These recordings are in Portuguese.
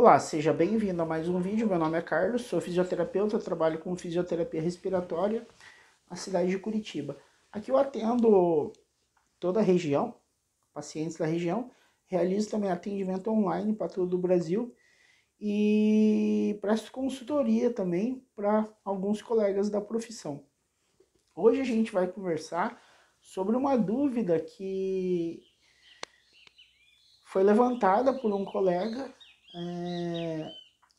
Olá, seja bem-vindo a mais um vídeo. Meu nome é Carlos, sou fisioterapeuta, trabalho com fisioterapia respiratória na cidade de Curitiba. Aqui eu atendo toda a região, pacientes da região, realizo também atendimento online para todo o Brasil e presto consultoria também para alguns colegas da profissão. Hoje a gente vai conversar sobre uma dúvida que foi levantada por um colega é,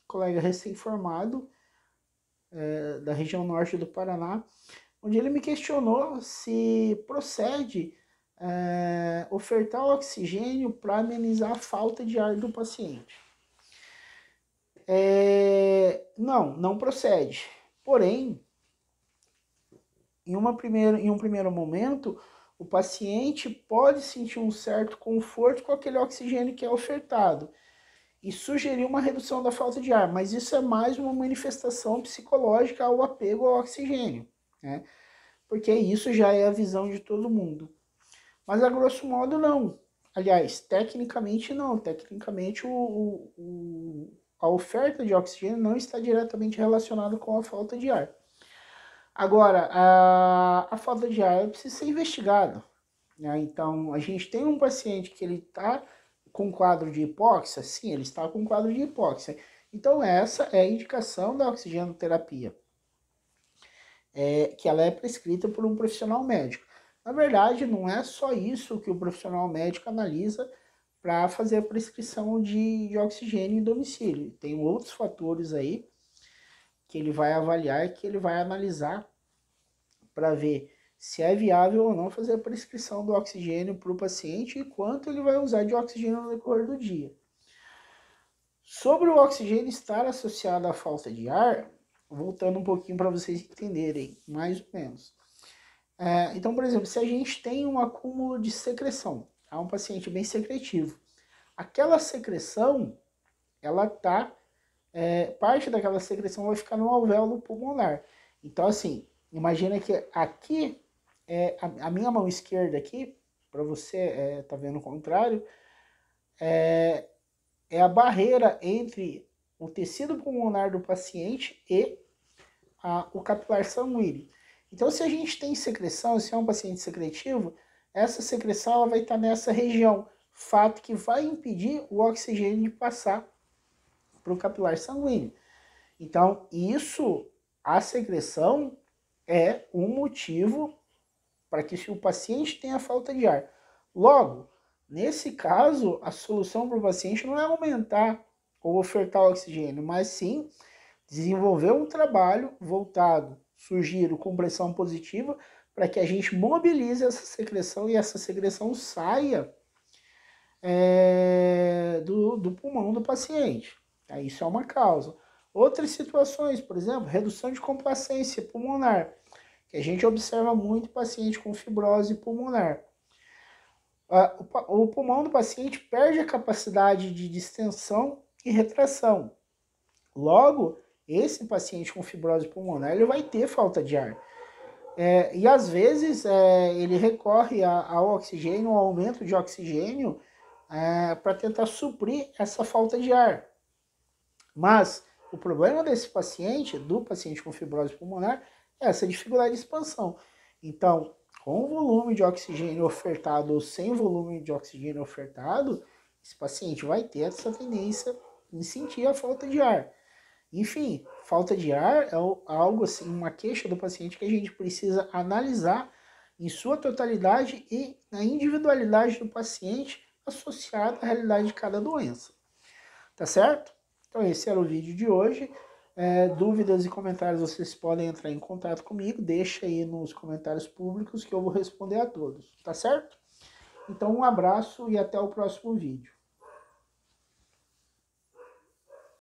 colega recém-formado é, da região norte do Paraná, onde ele me questionou se procede é, ofertar oxigênio para amenizar a falta de ar do paciente. É, não, não procede. Porém, em, uma primeira, em um primeiro momento, o paciente pode sentir um certo conforto com aquele oxigênio que é ofertado e sugeriu uma redução da falta de ar, mas isso é mais uma manifestação psicológica ao apego ao oxigênio, né? porque isso já é a visão de todo mundo. Mas a grosso modo, não. Aliás, tecnicamente, não. Tecnicamente, o, o, a oferta de oxigênio não está diretamente relacionada com a falta de ar. Agora, a, a falta de ar precisa ser investigada. Né? Então, a gente tem um paciente que ele está com quadro de hipóxia? Sim, ele está com quadro de hipóxia. Então, essa é a indicação da oxigenoterapia, é, que ela é prescrita por um profissional médico. Na verdade, não é só isso que o profissional médico analisa para fazer a prescrição de, de oxigênio em domicílio. Tem outros fatores aí que ele vai avaliar e que ele vai analisar para ver se é viável ou não fazer a prescrição do oxigênio para o paciente e quanto ele vai usar de oxigênio no decorrer do dia. Sobre o oxigênio estar associado à falta de ar, voltando um pouquinho para vocês entenderem, mais ou menos. É, então, por exemplo, se a gente tem um acúmulo de secreção, há um paciente bem secretivo, aquela secreção, ela tá, é, parte daquela secreção vai ficar no alvéolo pulmonar. Então, assim, imagina que aqui é, a, a, minha mão esquerda aqui, para você é, tá vendo o contrário, é, é a barreira entre o tecido pulmonar do paciente e a, o capilar sanguíneo. Então, se a gente tem secreção, se é um paciente secretivo, essa secreção ela vai estar tá nessa região, fato que vai impedir o oxigênio de passar para o capilar sanguíneo. Então, isso, a secreção, é um motivo para que se o paciente tenha falta de ar. Logo, nesse caso, a solução para o paciente não é aumentar ou ofertar oxigênio, mas sim desenvolver um trabalho voltado, sugiro, com pressão positiva, para que a gente mobilize essa secreção e essa secreção saia é, do, do pulmão do paciente. Isso é uma causa. Outras situações, por exemplo, redução de complacência pulmonar que a gente observa muito paciente com fibrose pulmonar. O pulmão do paciente perde a capacidade de distensão e retração. Logo, esse paciente com fibrose pulmonar ele vai ter falta de ar. É, e às vezes é, ele recorre ao oxigênio, ao aumento de oxigênio, é, para tentar suprir essa falta de ar. Mas o problema desse paciente, do paciente com fibrose pulmonar, essa dificuldade de expansão. Então, com o volume de oxigênio ofertado ou sem volume de oxigênio ofertado, esse paciente vai ter essa tendência em sentir a falta de ar. Enfim, falta de ar é algo assim, uma queixa do paciente que a gente precisa analisar em sua totalidade e na individualidade do paciente associada à realidade de cada doença. Tá certo? Então esse era o vídeo de hoje. É, dúvidas e comentários, vocês podem entrar em contato comigo. Deixa aí nos comentários públicos que eu vou responder a todos, tá certo? Então, um abraço e até o próximo vídeo.